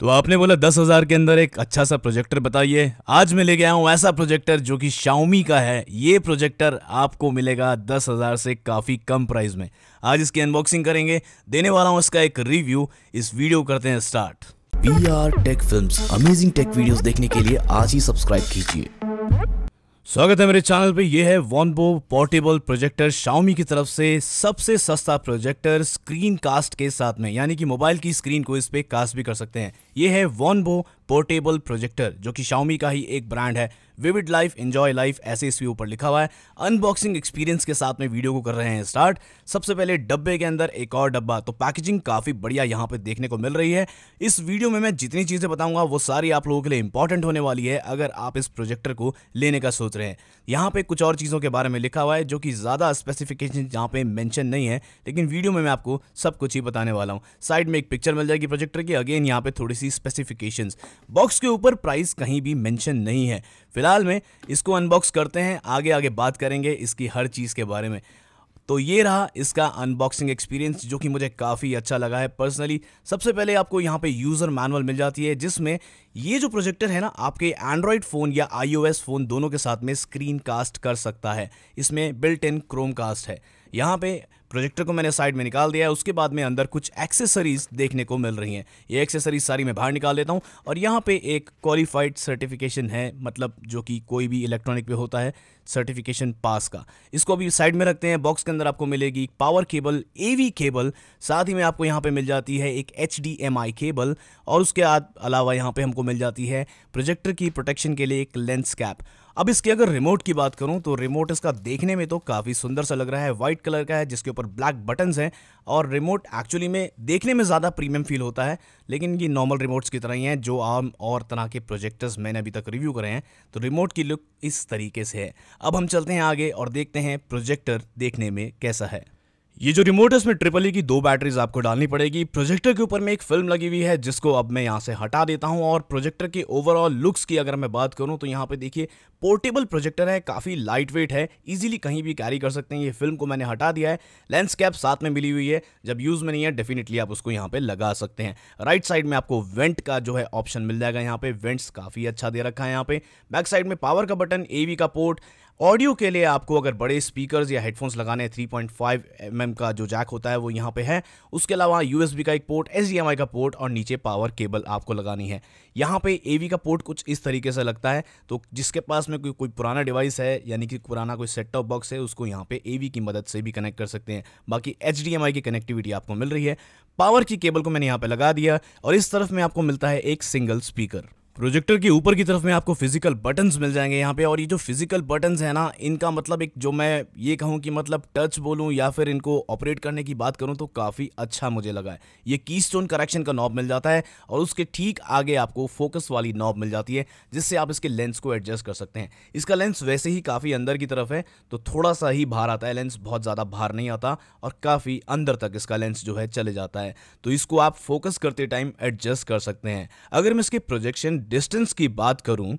तो आपने बोला दस हज़ार के अंदर एक अच्छा सा प्रोजेक्टर बताइए आज मैं लेके आया हूँ ऐसा प्रोजेक्टर जो कि शाओमी का है ये प्रोजेक्टर आपको मिलेगा दस हज़ार से काफ़ी कम प्राइस में आज इसकी अनबॉक्सिंग करेंगे देने वाला हूँ इसका एक रिव्यू इस वीडियो करते हैं start we are tech film amazing tech video देखने के लिए आज ही सब्सक्राइब कीजिए स्वागत है मेरे चैनल पे ये है वॉनबो पोर्टेबल प्रोजेक्टर शाओमी की तरफ से सबसे सस्ता प्रोजेक्टर स्क्रीन कास्ट के साथ में यानी कि मोबाइल की स्क्रीन को इस पे कास्ट भी कर सकते हैं ये है वॉनबो पोर्टेबल प्रोजेक्टर जो कि शाओमी का ही एक ब्रांड है विविड लाइफ एंजॉय लाइफ ऐसे इसके ऊपर लिखा हुआ है अनबॉक्सिंग एक्सपीरियंस के साथ में वीडियो को कर रहे हैं स्टार्ट सबसे पहले डब्बे के अंदर एक और डब्बा तो पैकेजिंग काफ़ी बढ़िया यहाँ पे देखने को मिल रही है इस वीडियो में मैं जितनी चीज़ें बताऊंगा वो सारी आप लोगों के लिए इंपॉर्टेंट होने वाली है अगर आप इस प्रोजेक्टर को लेने का सोच रहे हैं यहाँ पे कुछ और चीज़ों के बारे में लिखा हुआ है जो कि ज़्यादा स्पेसिफिकेशन यहाँ पे मैंशन नहीं है लेकिन वीडियो में मैं आपको सब कुछ ही बताने वाला हूँ साइड में एक पिक्चर मिल जाएगी प्रोजेक्टर की अगेन यहाँ पे थोड़ी सी स्पेसिफिकेशन बॉक्स के ऊपर प्राइस कहीं भी मेंशन नहीं है फिलहाल में इसको अनबॉक्स करते हैं आगे आगे बात करेंगे इसकी हर चीज़ के बारे में तो ये रहा इसका अनबॉक्सिंग एक्सपीरियंस जो कि मुझे काफ़ी अच्छा लगा है पर्सनली सबसे पहले आपको यहाँ पे यूज़र मैनुअल मिल जाती है जिसमें ये जो प्रोजेक्टर है ना आपके एंड्रॉयड फ़ोन या आईओएस फ़ोन दोनों के साथ में स्क्रीन कास्ट कर सकता है इसमें बिल्ट इन क्रोम कास्ट है यहाँ पे प्रोजेक्टर को मैंने साइड में निकाल दिया है उसके बाद में अंदर कुछ एक्सेसरीज देखने को मिल रही हैं ये एक्सेसरीज सारी मैं बाहर निकाल देता हूँ और यहाँ पे एक क्वालिफाइड सर्टिफिकेशन है मतलब जो कि कोई भी इलेक्ट्रॉनिक पे होता है सर्टिफिकेशन पास का इसको अभी साइड में रखते हैं बॉक्स के अंदर आपको मिलेगी पावर केबल ए केबल साथ ही में आपको यहाँ पर मिल जाती है एक एच केबल और उसके अलावा यहाँ पर हमको मिल जाती है प्रोजेक्टर की प्रोटेक्शन के लिए एक लेंस कैप अब इसके अगर रिमोट की बात करूं तो रिमोट इसका देखने में तो काफ़ी सुंदर सा लग रहा है वाइट कलर का है जिसके ऊपर ब्लैक बटन्स हैं और रिमोट एक्चुअली में देखने में ज़्यादा प्रीमियम फील होता है लेकिन ये नॉर्मल रिमोट्स की तरह ही हैं जो आम और तरह के प्रोजेक्टर्स मैंने अभी तक रिव्यू करे हैं तो रिमोट की लुक इस तरीके से है अब हम चलते हैं आगे और देखते हैं प्रोजेक्टर देखने में कैसा है ये जो रिमोट है इसमें ट्रिपल ई e की दो बैटरीज आपको डालनी पड़ेगी प्रोजेक्टर के ऊपर में एक फिल्म लगी हुई है जिसको अब मैं यहाँ से हटा देता हूँ और प्रोजेक्टर के ओवरऑल लुक्स की अगर मैं बात करूँ तो यहाँ पे देखिए पोर्टेबल प्रोजेक्टर है काफ़ी लाइट वेट है इजीली कहीं भी कैरी कर सकते हैं ये फिल्म को मैंने हटा दिया है लेंस कैप साथ में मिली हुई है जब यूज़ में नहीं है डेफिनेटली आप उसको यहाँ पर लगा सकते हैं राइट साइड में आपको वेंट का जो है ऑप्शन मिल जाएगा यहाँ पर वेंट्स काफ़ी अच्छा दे रखा है यहाँ पे बैक साइड में पावर का बटन ए का पोर्ट ऑडियो के लिए आपको अगर बड़े स्पीकर्स या हेडफोन्स लगाने थ्री पॉइंट mm का जो जैक होता है वो यहाँ पे है उसके अलावा यू का एक पोर्ट एच का पोर्ट और नीचे पावर केबल आपको लगानी है यहाँ पे ए का पोर्ट कुछ इस तरीके से लगता है तो जिसके पास में कोई कोई पुराना डिवाइस है यानी कि पुराना कोई सेट टॉप बॉक्स है उसको यहाँ पे ए की मदद से भी कनेक्ट कर सकते हैं बाकी एच की कनेक्टिविटी आपको मिल रही है पावर की केबल को मैंने यहाँ पर लगा दिया और इस तरफ में आपको मिलता है एक सिंगल स्पीकर प्रोजेक्टर के ऊपर की तरफ में आपको फिजिकल बटन्स मिल जाएंगे यहाँ पे और ये जो फिजिकल बटन्स है ना इनका मतलब एक जो मैं ये कहूँ कि मतलब टच बोलूँ या फिर इनको ऑपरेट करने की बात करूँ तो काफ़ी अच्छा मुझे लगा है ये की स्टोन करेक्शन का नॉब मिल जाता है और उसके ठीक आगे आपको फोकस वाली नॉब मिल जाती है जिससे आप इसके लेंस को एडजस्ट कर सकते हैं इसका लेंस वैसे ही काफ़ी अंदर की तरफ है तो थोड़ा सा ही बाहर आता है लेंस बहुत ज़्यादा बाहर नहीं आता और काफ़ी अंदर तक इसका लेंस जो है चले जाता है तो इसको आप फोकस करते टाइम एडजस्ट कर सकते हैं अगर मैं इसके प्रोजेक्शन डिस्टेंस की बात करूं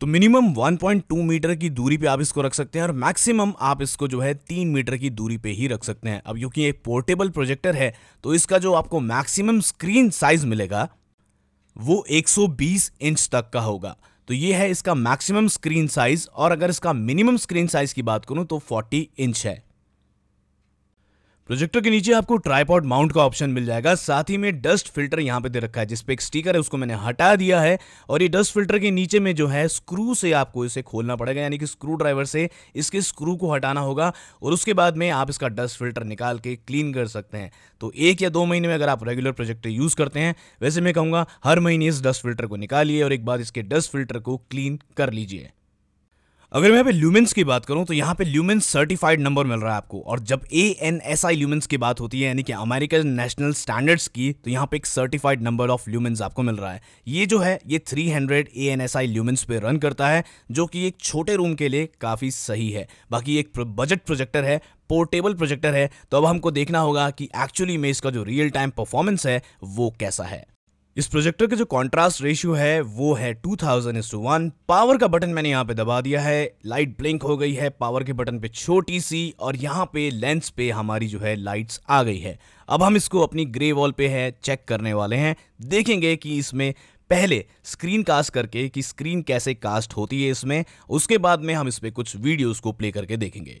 तो मिनिमम 1.2 मीटर की दूरी पे आप इसको रख सकते हैं और मैक्सिमम आप इसको जो है तीन मीटर की दूरी पे ही रख सकते हैं अब क्योंकि एक पोर्टेबल प्रोजेक्टर है तो इसका जो आपको मैक्सिमम स्क्रीन साइज मिलेगा वो 120 इंच तक का होगा तो ये है इसका मैक्सिमम स्क्रीन साइज और अगर इसका मिनिमम स्क्रीन साइज की बात करूं तो 40 इंच है प्रोजेक्टर के नीचे आपको ट्राईपॉड माउंट का ऑप्शन मिल जाएगा साथ ही में डस्ट फिल्टर यहाँ पे दे रखा है जिसपे एक स्टिकर है उसको मैंने हटा दिया है और ये डस्ट फिल्टर के नीचे में जो है स्क्रू से आपको इसे खोलना पड़ेगा यानी कि स्क्रू ड्राइवर से इसके स्क्रू को हटाना होगा और उसके बाद में आप इसका डस्ट फिल्टर निकाल के क्लीन कर सकते हैं तो एक या दो महीने में अगर आप रेगुलर प्रोजेक्टर यूज़ करते हैं वैसे मैं कहूँगा हर महीने इस डस्ट फिल्टर को निकालिए और एक बार इसके डस्ट फिल्टर को क्लीन कर लीजिए अगर मैं यहाँ पे ल्यूमेंस की बात करूँ तो यहाँ पे ल्यूमेंस सर्टिफाइड नंबर मिल रहा है आपको और जब A N S I lumens की बात होती है यानी कि अमेरिकन नेशनल स्टैंडर्ड्स की तो यहाँ पे एक सर्टिफाइड नंबर ऑफ ल्यूमेंस आपको मिल रहा है ये जो है ये 300 hundred A N S I lumens पे रन करता है जो कि एक छोटे रूम के लिए काफ़ी सही है बाकी एक बजट प्रोजेक्टर है पोर्टेबल प्रोजेक्टर है तो अब हमको देखना होगा कि एक्चुअली में इसका जो रियल टाइम परफॉर्मेंस है वो कैसा है इस प्रोजेक्टर का जो कॉन्ट्रास्ट रेशियो है वो है 2000 थाउजेंड टू वन पावर का बटन मैंने यहाँ पे दबा दिया है लाइट ब्लिंक हो गई है पावर के बटन पे छोटी सी और यहाँ पे लेंस पे हमारी जो है लाइट्स आ गई है अब हम इसको अपनी ग्रे वॉल पे है चेक करने वाले हैं देखेंगे कि इसमें पहले स्क्रीन कास्ट करके कि स्क्रीन कैसे कास्ट होती है इसमें उसके बाद में हम इस पर कुछ वीडियोज़ को प्ले करके देखेंगे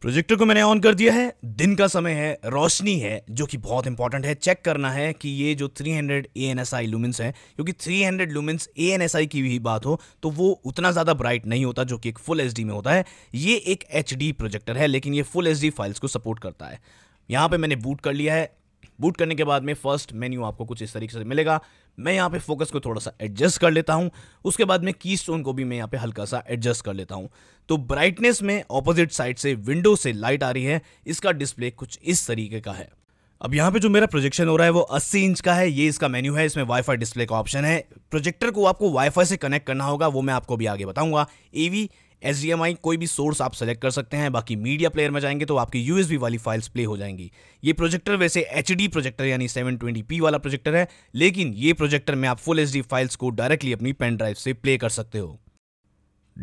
प्रोजेक्टर को मैंने ऑन कर दिया है दिन का समय है रोशनी है जो कि बहुत इंपॉर्टेंट है चेक करना है कि ये जो 300 hundred A N S I lumens है क्योंकि 300 hundred lumens A N S I की भी बात हो तो वो उतना ज़्यादा ब्राइट नहीं होता जो कि एक फुल एच में होता है ये एक एच प्रोजेक्टर है लेकिन ये फुल एच फाइल्स को सपोर्ट करता है यहाँ पे मैंने बूट कर लिया है बूट करने के बाद में फर्स्ट मेन्यू आपको कुछ इस तरीके से मिलेगा मैं यहाँ पे फोकस को थोड़ा सा एडजस्ट कर लेता हूँ उसके बाद में की स्टोन को भी मैं यहाँ पे हल्का सा एडजस्ट कर लेता हूँ तो ब्राइटनेस में ऑपोजिट साइड से विंडो से लाइट आ रही है इसका डिस्प्ले कुछ इस तरीके का है अब यहाँ पे जो मेरा प्रोजेक्शन हो रहा है वो 80 इंच का है ये इसका मेन्यू है इसमें वाईफाई डिस्प्ले का ऑप्शन है प्रोजेक्टर को आपको वाईफाई से कनेक्ट करना होगा वो मैं आपको भी आगे बताऊंगा एवी एस कोई भी सोर्स आप सेलेक्ट कर सकते हैं बाकी मीडिया प्लेयर में जाएंगे तो आपकी यूएसबी वाली फाइल्स प्ले हो जाएंगी ये प्रोजेक्टर वैसे एच प्रोजेक्टर यानी सेवन वाला प्रोजेक्टर है लेकिन ये प्रोजेक्टर में आप फुल एच फाइल्स को डायरेक्टली अपनी पेन ड्राइव से प्ले कर सकते हो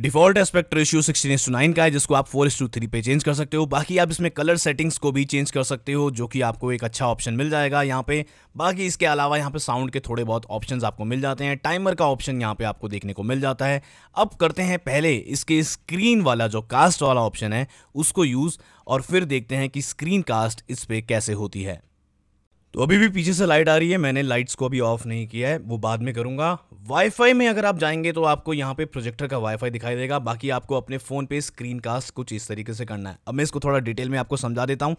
default aspect ratio is to nine का है जिसको आप फोर एस टू थ्री पे चेंज कर सकते हो बाकी आप इसमें कलर सेटिंग्स को भी चेंज कर सकते हो जो कि आपको एक अच्छा ऑप्शन मिल जाएगा यहाँ पे बाकी इसके अलावा यहाँ पे साउंड के थोड़े बहुत ऑप्शंस आपको मिल जाते हैं टाइमर का ऑप्शन यहाँ पे आपको देखने को मिल जाता है अब करते हैं पहले इसके स्क्रीन वाला जो कास्ट वाला ऑप्शन है उसको यूज़ और फिर देखते हैं कि स्क्रीन कास्ट इस पर कैसे होती है तो अभी भी पीछे से लाइट आ रही है मैंने लाइट्स को अभी ऑफ नहीं किया है वो बाद में करूँगा वाईफाई में अगर आप जाएंगे तो आपको यहाँ पे प्रोजेक्टर का वाईफाई दिखाई देगा बाकी आपको अपने फ़ोन पे स्क्रीन कास्ट कुछ इस तरीके से करना है अब मैं इसको थोड़ा डिटेल में आपको समझा देता हूँ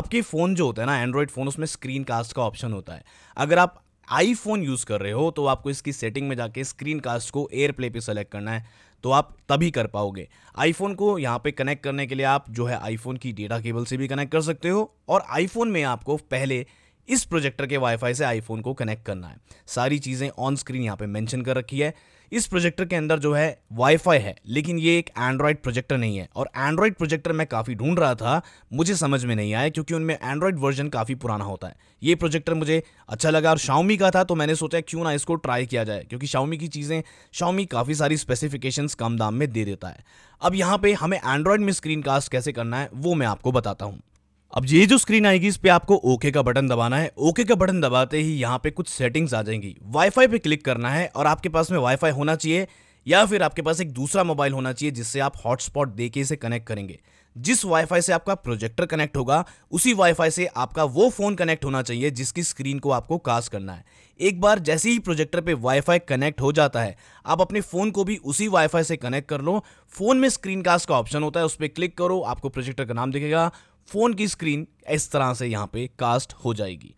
आपके फ़ोन जो होता है ना एंड्रॉयड फ़ोन उसमें स्क्रीन कास्ट का ऑप्शन होता है अगर आप आईफोन यूज़ कर रहे हो तो आपको इसकी सेटिंग में जाके स्क्रीन कास्ट को एयर प्ले पर सेलेक्ट करना है तो आप तभी कर पाओगे आईफोन को यहाँ पे कनेक्ट करने के लिए आप जो है आईफोन की डेटा केबल से भी कनेक्ट कर सकते हो और आईफोन में आपको पहले इस प्रोजेक्टर के वाईफाई से आईफोन को कनेक्ट करना है सारी चीज़ें ऑन स्क्रीन यहाँ पे मेंशन कर रखी है इस प्रोजेक्टर के अंदर जो है वाईफाई है लेकिन ये एक एंड्रॉयड प्रोजेक्टर नहीं है और एंड्रॉयड प्रोजेक्टर मैं काफ़ी ढूंढ रहा था मुझे समझ में नहीं आया क्योंकि उनमें एंड्रॉयड वर्जन काफ़ी पुराना होता है ये प्रोजेक्टर मुझे अच्छा लगा और शाओमी का था तो मैंने सोचा क्यों ना इसको ट्राई किया जाए क्योंकि शाओमी की चीज़ें शाओमी काफ़ी सारी स्पेसिफिकेशन कम दाम में दे देता है अब यहाँ पर हमें एंड्रॉयड में स्क्रीन कास्ट कैसे करना है वो मैं आपको बताता हूँ अब ये जो स्क्रीन आएगी इस पर आपको ओके का बटन दबाना है ओके का बटन दबाते ही यहाँ पे कुछ सेटिंग्स आ जाएंगी वाईफाई पे क्लिक करना है और आपके पास में वाईफाई होना चाहिए या फिर आपके पास एक दूसरा मोबाइल होना चाहिए जिससे आप हॉटस्पॉट दे के इसे कनेक्ट करेंगे जिस वाईफाई से आपका प्रोजेक्टर कनेक्ट होगा उसी वाईफाई से आपका वो फ़ोन कनेक्ट होना चाहिए जिसकी स्क्रीन को आपको कास्ट करना है एक बार जैसे ही प्रोजेक्टर पे वाईफाई कनेक्ट हो जाता है आप अपने फ़ोन को भी उसी वाईफाई से कनेक्ट कर लो फ़ोन में स्क्रीन कास्ट का ऑप्शन होता है उस पर क्लिक करो आपको प्रोजेक्टर का नाम दिखेगा फ़ोन की स्क्रीन इस तरह से यहाँ पे कास्ट हो जाएगी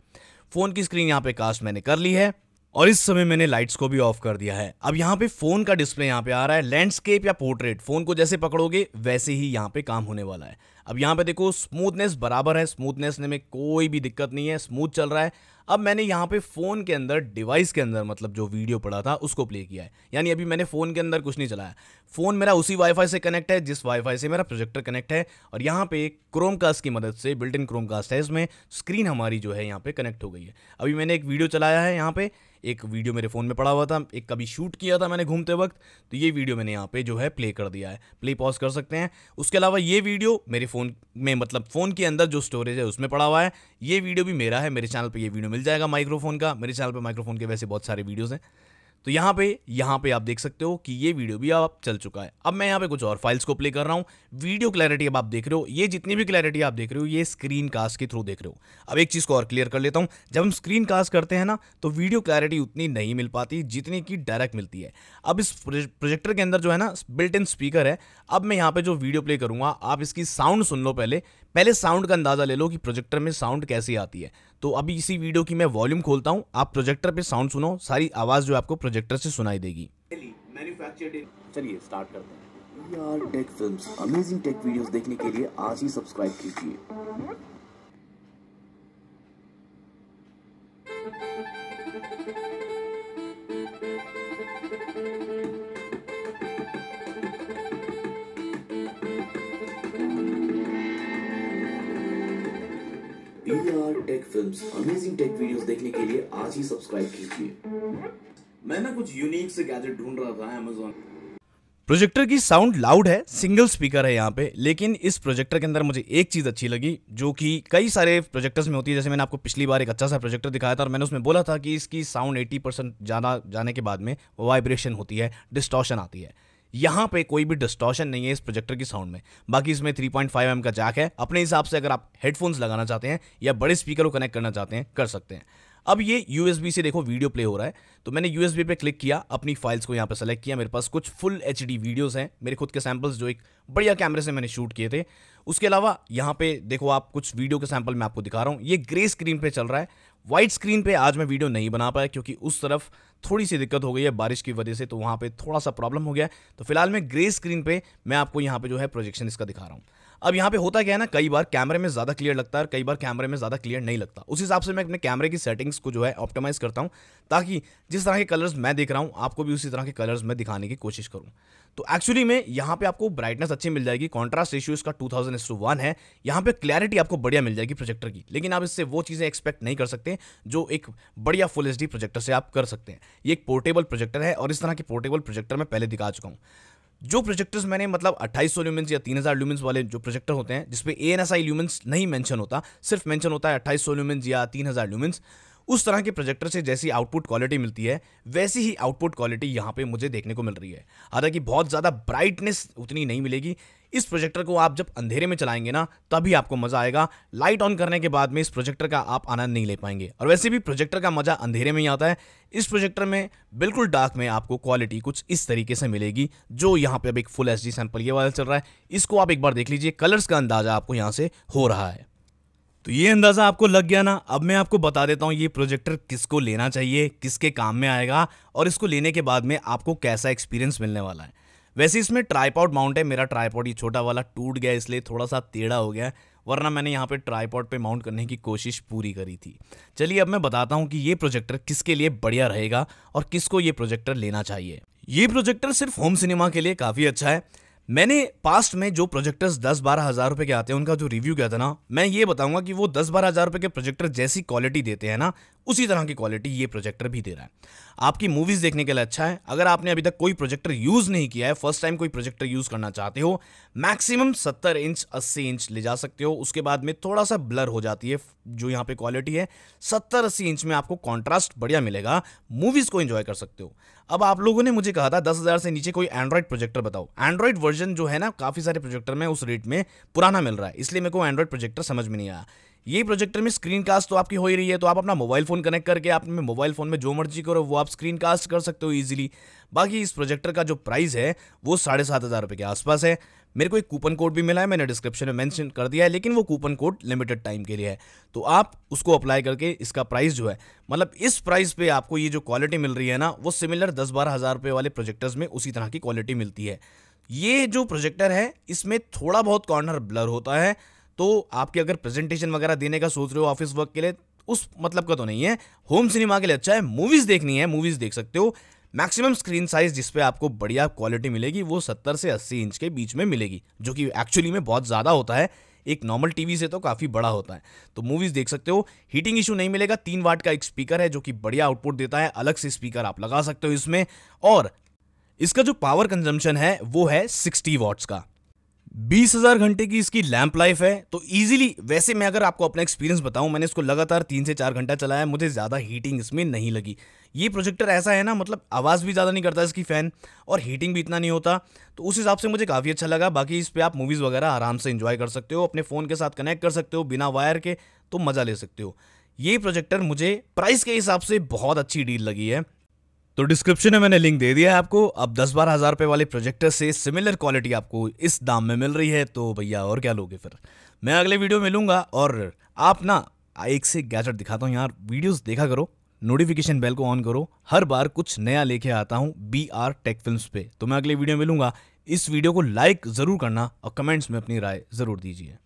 फ़ोन की स्क्रीन यहाँ पे कास्ट मैंने कर ली है और इस समय मैंने लाइट्स को भी ऑफ कर दिया है अब यहाँ पे फ़ोन का डिस्प्ले यहाँ पे आ रहा है लैंडस्केप या पोर्ट्रेट फ़ोन को जैसे पकड़ोगे वैसे ही यहाँ पे काम होने वाला है अब यहाँ पे देखो स्मूथनेस बराबर है स्मूथनेस में कोई भी दिक्कत नहीं है स्मूथ चल रहा है अब मैंने यहाँ पे फ़ोन के अंदर डिवाइस के अंदर मतलब जो वीडियो पड़ा था उसको प्ले किया है यानी अभी मैंने फ़ोन के अंदर कुछ नहीं चलाया फ़ोन मेरा उसी वाईफाई से कनेक्ट है जिस वाईफाई से मेरा प्रोजेक्टर कनेक्ट है और यहाँ पे क्रोमकास्ट की मदद से बिल्ट इन क्रोमकास्ट है इसमें स्क्रीन हमारी जो है यहाँ पर कनेक्ट हो गई है अभी मैंने एक वीडियो चलाया है यहाँ पर एक वीडियो मेरे फ़ोन में पड़ा हुआ था एक कभी शूट किया था मैंने घूमते वक्त तो ये वीडियो मैंने यहाँ पे जो है प्ले कर दिया है प्ले पॉज कर सकते हैं उसके अलावा ये वीडियो मेरे फ़ोन में मतलब फ़ोन के अंदर जो स्टोरेज है उसमें पड़ा हुआ है ये वीडियो भी मेरा है मेरे चैनल पर ये वीडियो मिल जाएगा माइक्रोफोन का मेरे चैनल पर माइक्रोफोन के वैसे बहुत सारे वीडियोज़ हैं तो यहाँ पे यहाँ पे आप देख सकते हो कि ये वीडियो भी आप चल चुका है अब मैं यहाँ पे कुछ और फाइल्स को प्ले कर रहा हूँ वीडियो क्लैरिटी अब आप देख रहे हो ये जितनी भी क्लैरिटी आप देख रहे हो ये स्क्रीन कास्ट के थ्रू देख रहे हो अब एक चीज़ को और क्लियर कर लेता हूँ जब हम स्क्रीन कास्ट करते हैं ना तो वीडियो क्लैरिटी उतनी नहीं मिल पाती जितनी की डायरेक्ट मिलती है अब इस प्रोजेक्टर के अंदर जो है ना बिल्ट इन स्पीकर है अब मैं यहाँ पर जो वीडियो प्ले करूँगा आप इसकी साउंड सुन लो पहले पहले साउंड का अंदाज़ा ले लो कि प्रोजेक्टर में साउंड कैसी आती है तो अभी इसी वीडियो की मैं वॉल्यूम खोलता हूँ आप प्रोजेक्टर पे साउंड सुनो सारी आवाज़ जो आपको प्रोजेक्टर से सुनाई देगी चलिए स्टार्ट करते हैं यार tech films amazing tech videos देखने के लिए आज ही सब्सक्राइब कीजिए फिल्म्स अमेजिंग टेक वीडियोस देखने के लिए आज ही सब्सक्राइब कीजिए मैं ना कुछ यूनिक से गैजेट ढूंढ रहा था अमेजोन प्रोजेक्टर की साउंड लाउड है सिंगल स्पीकर है यहाँ पे लेकिन इस प्रोजेक्टर के अंदर मुझे एक चीज़ अच्छी लगी जो कि कई सारे प्रोजेक्टर्स में होती है जैसे मैंने आपको पिछली बार एक अच्छा सा प्रोजेक्टर दिखाया था और मैंने उसमें बोला था कि इसकी साउंड 80 परसेंट जाना जाने के बाद में वाइब्रेशन होती है डिस्टॉशन आती है यहाँ पे कोई भी डिस्टॉशन नहीं है इस प्रोजेक्टर की साउंड में बाकी इसमें 3.5 पॉइंट एम का जैक है अपने हिसाब से अगर आप हेडफोन्स लगाना चाहते हैं या बड़े स्पीकर को कनेक्ट करना चाहते हैं कर सकते हैं अब ये यूएसबी से देखो वीडियो प्ले हो रहा है तो मैंने यूएसबी पे क्लिक किया अपनी फाइल्स को यहाँ पे सेलेक्ट किया मेरे पास कुछ फुल एच वीडियोस हैं मेरे खुद के सैम्पल्स जो एक बढ़िया कैमरे से मैंने शूट किए थे उसके अलावा यहाँ पे देखो आप कुछ वीडियो के सैम्पल मैं आपको दिखा रहा हूँ ये ग्रे स्क्रीन पर चल रहा है वाइट स्क्रीन पर आज मैं वीडियो नहीं बना पाया क्योंकि उस तरफ थोड़ी सी दिक्कत हो गई है बारिश की वजह से तो वहाँ पर थोड़ा सा प्रॉब्लम हो गया तो फिलहाल मैं ग्रे स्क्रीन पर मैं आपको यहाँ पर जो है प्रोजेक्शन इसका दिखा रहा हूँ अब यहाँ पे होता क्या है ना कई बार कैमरे में ज़्यादा क्लियर लगता है और कई बार कैमरे में ज़्यादा क्लियर नहीं लगता उस हिसाब से मैं अपने कैमरे की सेटिंग्स को जो है ऑप्टिमाइज़ करता हूँ ताकि जिस तरह के कलर्स मैं देख रहा हूँ आपको भी उसी तरह के कलर्स में दिखाने की कोशिश करूँ तो एक्चुअली में यहाँ पे आपको ब्राइटनेस अच्छी मिल जाएगी कॉन्ट्रास्ट रेशियो इसका टू थाउजेंड वन है यहाँ पे क्लैरिटी आपको बढ़िया मिल जाएगी प्रोजेक्टर की लेकिन आप इससे वो चीज़ें एक्सपेक्ट नहीं कर सकते जो एक बढ़िया फुल एच प्रोजेक्टर से आप कर सकते हैं ये एक पोर्टेबल प्रोजेक्टर है और इस तरह के पोर्टेबल प्रोजेक्टर मैं पहले दिखा चुका हूँ जो प्रोजेक्टर्स मैंने मतलब 2800 ल्यूमेंस या 3000 ल्यूमेंस वाले जो प्रोजेक्टर होते हैं जिसपे A N S I lumens नहीं मेंशन होता सिर्फ मेंशन होता है 2800 ल्यूमेंस या 3000 ल्यूमेंस उस तरह के प्रोजेक्टर से जैसी आउटपुट क्वालिटी मिलती है वैसी ही आउटपुट क्वालिटी यहाँ पे मुझे देखने को मिल रही है हालांकि बहुत ज़्यादा ब्राइटनेस उतनी नहीं मिलेगी इस प्रोजेक्टर को आप जब अंधेरे में चलाएंगे ना तभी आपको मजा आएगा लाइट ऑन करने के बाद में इस प्रोजेक्टर का आप आनंद नहीं ले पाएंगे और वैसे भी प्रोजेक्टर का मजा अंधेरे में ही आता है इस प्रोजेक्टर में बिल्कुल डार्क में आपको क्वालिटी कुछ इस तरीके से मिलेगी जो यहाँ पे अब एक फुल एच सैंपल ये वाला चल रहा है इसको आप एक बार देख लीजिए कलर्स का अंदाजा आपको यहाँ से हो रहा है तो ये अंदाज़ा आपको लग गया ना अब मैं आपको बता देता हूँ ये प्रोजेक्टर किसको लेना चाहिए किसके काम में आएगा और इसको लेने के बाद में आपको कैसा एक्सपीरियंस मिलने वाला है वैसे इसमें ट्राईपॉड माउंट है मेरा ट्राईपॉड ये छोटा वाला टूट गया इसलिए थोड़ा सा टेढ़ा हो गया वरना मैंने यहाँ पे ट्राईपॉड पे माउंट करने की कोशिश पूरी करी थी चलिए अब मैं बताता हूँ कि ये प्रोजेक्टर किसके लिए बढ़िया रहेगा और किसको ये प्रोजेक्टर लेना चाहिए ये प्रोजेक्टर सिर्फ होम सिनेमा के लिए काफ़ी अच्छा है मैंने पास्ट में जो प्रोजेक्टर्स दस बारह हजार रुपए के आते हैं उनका जो रिव्यू किया था ना मैं ये बताऊंगा कि वो दस बारह हजार रुपए के प्रोजेक्टर जैसी क्वालिटी देते हैं ना उसी तरह की क्वालिटी ये प्रोजेक्टर भी दे रहा है आपकी मूवीज देखने के लिए अच्छा है अगर आपने अभी तक कोई प्रोजेक्टर यूज नहीं किया है फर्स्ट टाइम कोई प्रोजेक्टर यूज करना चाहते हो मैक्सिमम सत्तर इंच अस्सी इंच ले जा सकते हो उसके बाद में थोड़ा सा ब्लर हो जाती है जो यहाँ पे क्वालिटी है सत्तर अस्सी इंच में आपको कॉन्ट्रास्ट बढ़िया मिलेगा मूवीज को इंजॉय कर सकते हो अब आप लोगों ने मुझे कहा था दस हजार से नीचे कोई एंड्रॉइड प्रोजेक्टर बताओ एंड्रॉइड वर्जन जो है ना काफी सारे प्रोजेक्टर में उस रेट में पुराना मिल रहा है इसलिए मेरे को एंड्रॉइड प्रोजेक्टर समझ में नहीं आया ये प्रोजेक्टर में स्क्रीन कास्ट तो आपकी हो ही रही है तो आप अपना मोबाइल फोन कनेक्ट करके अपने मोबाइल फोन में जो मर्जी करो वो आप स्क्रीन कास्ट कर सकते हो इजीली बाकी इस प्रोजेक्टर का जो प्राइस है वो साढ़े सात हज़ार रुपये के आसपास है मेरे को एक कूपन कोड भी मिला है मैंने डिस्क्रिप्शन में मैंशन कर दिया है लेकिन वो कूपन कोड लिमिटेड टाइम के लिए है तो आप उसको अप्लाई करके इसका प्राइस जो है मतलब इस प्राइस पे आपको ये जो क्वालिटी मिल रही है ना वो सिमिलर दस बारह हज़ार रुपये वाले प्रोजेक्टर्स में उसी तरह की क्वालिटी मिलती है ये जो प्रोजेक्टर है इसमें थोड़ा बहुत कॉर्नर ब्लर होता है तो आपके अगर प्रेजेंटेशन वगैरह देने का सोच रहे हो ऑफिस वर्क के लिए उस मतलब का तो नहीं है होम सिनेमा के लिए अच्छा है मूवीज़ देखनी है मूवीज़ देख सकते हो मैक्सिमम स्क्रीन साइज जिसपे आपको बढ़िया क्वालिटी मिलेगी वो सत्तर से अस्सी इंच के बीच में मिलेगी जो कि एक्चुअली में बहुत ज़्यादा होता है एक नॉर्मल टीवी से तो काफ़ी बड़ा होता है तो मूवीज़ देख सकते हो हीटिंग इशू नहीं मिलेगा तीन वाट का एक स्पीकर है जो कि बढ़िया आउटपुट देता है अलग से स्पीकर आप लगा सकते हो इसमें और इसका जो पावर कंजम्पशन है वो है सिक्सटी वाट्स का बीस हज़ार घंटे की इसकी लैंप लाइफ है तो इजीली वैसे मैं अगर आपको अपना एक्सपीरियंस बताऊं मैंने इसको लगातार तीन से चार घंटा चलाया मुझे ज़्यादा हीटिंग इसमें नहीं लगी ये प्रोजेक्टर ऐसा है ना मतलब आवाज़ भी ज़्यादा नहीं करता इसकी फ़ैन और हीटिंग भी इतना नहीं होता तो उस हिसाब से मुझे काफ़ी अच्छा लगा बाकी इस पर आप मूवीज़ वगैरह आराम से इन्जॉय कर सकते हो अपने फ़ोन के साथ कनेक्ट कर सकते हो बिना वायर के तो मज़ा ले सकते हो ये प्रोजेक्टर मुझे प्राइस के हिसाब से बहुत अच्छी डील लगी है तो डिस्क्रिप्शन में मैंने लिंक दे दिया है आपको अब दस बारह हज़ार रुपये वाले प्रोजेक्टर से सिमिलर क्वालिटी आपको इस दाम में मिल रही है तो भैया और क्या लोगे फिर मैं अगले वीडियो में लूँगा और आप ना एक से गैजेट दिखाता हूँ यार वीडियोस देखा करो नोटिफिकेशन बेल को ऑन करो हर बार कुछ नया लेके आता हूँ बी आर टेक फिल्म पे तो मैं अगले वीडियो में मिलूंगा इस वीडियो को लाइक ज़रूर करना और कमेंट्स में अपनी राय ज़रूर दीजिए